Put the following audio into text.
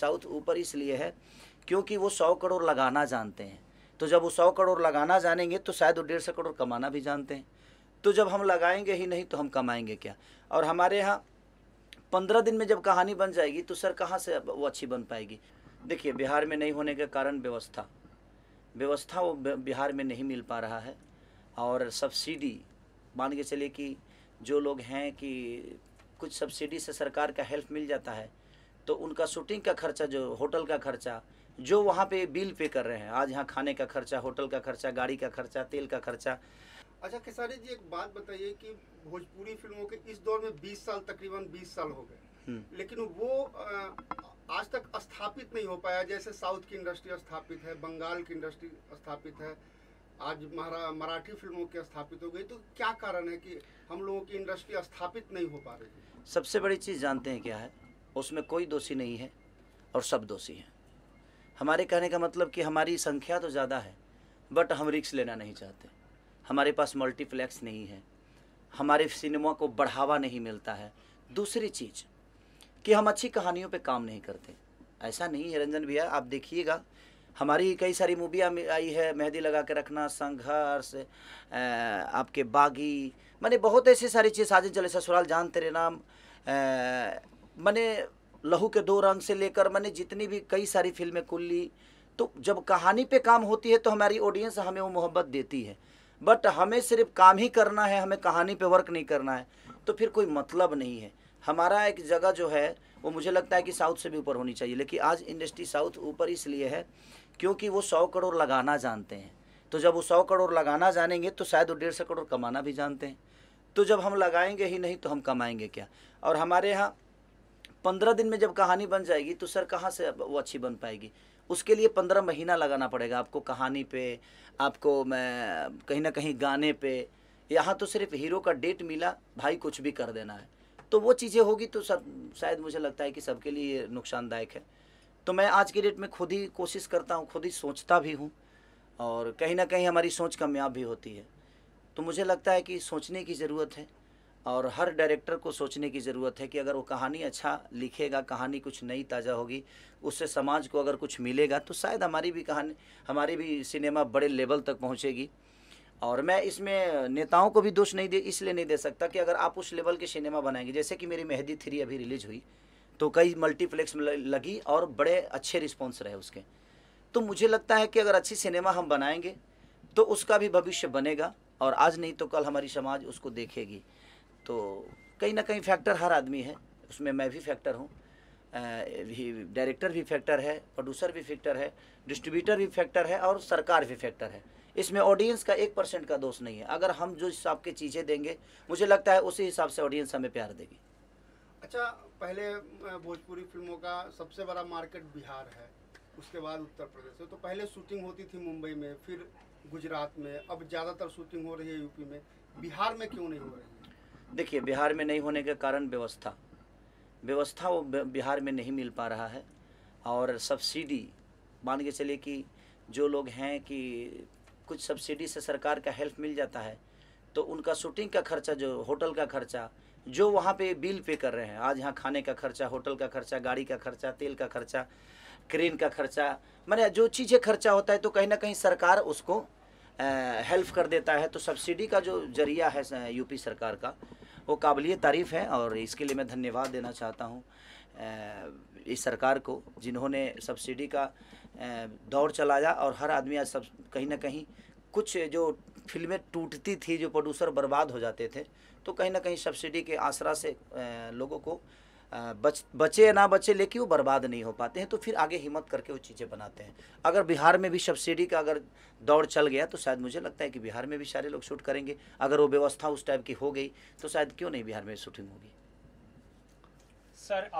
South ऊपर इसलिए है क्योंकि वो सौ करोड़ लगाना जानते हैं तो जब वो सौ करोड़ लगाना जानेंगे तो शायद वो डेढ़ सौ करोड़ कमाना भी जानते हैं तो जब हम लगाएंगे ही नहीं तो हम कमाएंगे क्या और हमारे यहाँ पंद्रह दिन में जब कहानी बन जाएगी तो सर कहाँ से वो अच्छी बन पाएगी देखिए बिहार में नहीं होने के कारण व्यवस्था व्यवस्था वो बिहार में नहीं मिल पा रहा है और सब्सिडी मान के चलिए कि जो लोग हैं कि कुछ सब्सिडी से सरकार का हेल्प मिल जाता है तो उनका शूटिंग का खर्चा जो होटल का खर्चा जो वहाँ पे बिल पे कर रहे हैं आज यहाँ खाने का खर्चा होटल का खर्चा गाड़ी का खर्चा तेल का खर्चा अच्छा खेसारी जी एक बात बताइए कि भोजपुरी फिल्मों के इस दौर में 20 साल तकरीबन 20 साल हो गए हम्म। लेकिन वो आज तक स्थापित नहीं हो पाया जैसे साउथ की इंडस्ट्री स्थापित है बंगाल की इंडस्ट्री स्थापित है आज मराठी फिल्मों की स्थापित हो गई तो क्या कारण है कि हम लोगों की इंडस्ट्री स्थापित नहीं हो पा रही सबसे बड़ी चीज़ जानते हैं क्या है उसमें कोई दोषी नहीं है और सब दोषी हैं हमारे कहने का मतलब कि हमारी संख्या तो ज़्यादा है बट हम रिक्स लेना नहीं चाहते हमारे पास मल्टीप्लेक्स नहीं है हमारे सिनेमा को बढ़ावा नहीं मिलता है दूसरी चीज़ कि हम अच्छी कहानियों पे काम नहीं करते ऐसा नहीं है रंजन भैया आप देखिएगा हमारी कई सारी मूवियाँ आई है मेहंदी लगा के रखना संघर्ष आपके बागी मैंने बहुत ऐसी सारी चीज़ साजिद चले ससुराल जानते रे नाम मैंने लहू के दो रंग से लेकर मैंने जितनी भी कई सारी फिल्में कुल्ली तो जब कहानी पे काम होती है तो हमारी ऑडियंस हमें वो मोहब्बत देती है बट हमें सिर्फ काम ही करना है हमें कहानी पे वर्क नहीं करना है तो फिर कोई मतलब नहीं है हमारा एक जगह जो है वो मुझे लगता है कि साउथ से भी ऊपर होनी चाहिए लेकिन आज इंडस्ट्री साउथ ऊपर इसलिए है क्योंकि वो सौ करोड़ लगाना जानते हैं तो जब वो सौ करोड़ लगाना जानेंगे तो शायद वो डेढ़ सौ करोड़ कमाना भी जानते हैं तो जब हम लगाएंगे ही नहीं तो हम कमाएंगे क्या और हमारे यहाँ पंद्रह दिन में जब कहानी बन जाएगी तो सर कहाँ से वो अच्छी बन पाएगी उसके लिए पंद्रह महीना लगाना पड़ेगा आपको कहानी पे आपको मैं कहीं ना कहीं गाने पे यहाँ तो सिर्फ हीरो का डेट मिला भाई कुछ भी कर देना है तो वो चीज़ें होगी तो सब शायद मुझे लगता है कि सबके लिए नुकसानदायक है तो मैं आज के डेट में खुद ही कोशिश करता हूँ खुद ही सोचता भी हूँ और कहीं ना कहीं हमारी सोच कामयाब भी होती है तो मुझे लगता है कि सोचने की ज़रूरत है और हर डायरेक्टर को सोचने की ज़रूरत है कि अगर वो कहानी अच्छा लिखेगा कहानी कुछ नई ताज़ा होगी उससे समाज को अगर कुछ मिलेगा तो शायद हमारी भी कहानी हमारी भी सिनेमा बड़े लेवल तक पहुँचेगी और मैं इसमें नेताओं को भी दोष नहीं दे इसलिए नहीं दे सकता कि अगर आप उस लेवल के सिनेमा बनाएंगे जैसे कि मेरी मेहदी थ्री अभी रिलीज हुई तो कई मल्टीप्लेक्स में लगी और बड़े अच्छे रिस्पॉन्स रहे उसके तो मुझे लगता है कि अगर अच्छी सिनेमा हम बनाएंगे तो उसका भी भविष्य बनेगा और आज नहीं तो कल हमारी समाज उसको देखेगी तो कहीं ना कहीं फैक्टर हर आदमी है उसमें मैं भी फैक्टर हूँ डायरेक्टर भी फैक्टर है प्रोड्यूसर भी फैक्टर है डिस्ट्रीब्यूटर भी फैक्टर है और सरकार भी फैक्टर है इसमें ऑडियंस का एक परसेंट का दोष नहीं है अगर हम जो हिसाब के चीज़ें देंगे मुझे लगता है उसी हिसाब से ऑडियंस हमें प्यार देगी अच्छा पहले भोजपुरी फिल्मों का सबसे बड़ा मार्केट बिहार है उसके बाद उत्तर प्रदेश है तो पहले शूटिंग होती थी मुंबई में फिर गुजरात में अब ज़्यादातर शूटिंग हो रही है यूपी में बिहार में क्यों नहीं हो रही है देखिए बिहार में नहीं होने के कारण व्यवस्था व्यवस्था वो बिहार में नहीं मिल पा रहा है और सब्सिडी मान के चलिए कि जो लोग हैं कि कुछ सब्सिडी से सरकार का हेल्प मिल जाता है तो उनका शूटिंग का खर्चा जो होटल का खर्चा जो वहाँ पे बिल पे कर रहे हैं आज यहाँ खाने का खर्चा होटल का खर्चा गाड़ी का खर्चा तेल का खर्चा क्रेन का खर्चा मैंने जो चीज़ें खर्चा होता है तो कहीं ना कहीं सरकार उसको हेल्प कर देता है तो सब्सिडी का जो जरिया है यूपी सरकार का वो काबिल तारीफ़ है और इसके लिए मैं धन्यवाद देना चाहता हूँ इस सरकार को जिन्होंने सब्सिडी का दौर चलाया और हर आदमी आज सब कहीं ना कहीं कुछ जो फिल्में टूटती थी जो प्रोड्यूसर बर्बाद हो जाते थे तो कहीं ना कहीं सब्सिडी के आसरा से लोगों को बच बचे या ना बचे लेकिन वो बर्बाद नहीं हो पाते हैं तो फिर आगे हिम्मत करके वो चीज़ें बनाते हैं अगर बिहार में भी सब्सिडी का अगर दौड़ चल गया तो शायद मुझे लगता है कि बिहार में भी सारे लोग शूट करेंगे अगर वो व्यवस्था उस टाइप की हो गई तो शायद क्यों नहीं बिहार में शूटिंग होगी सर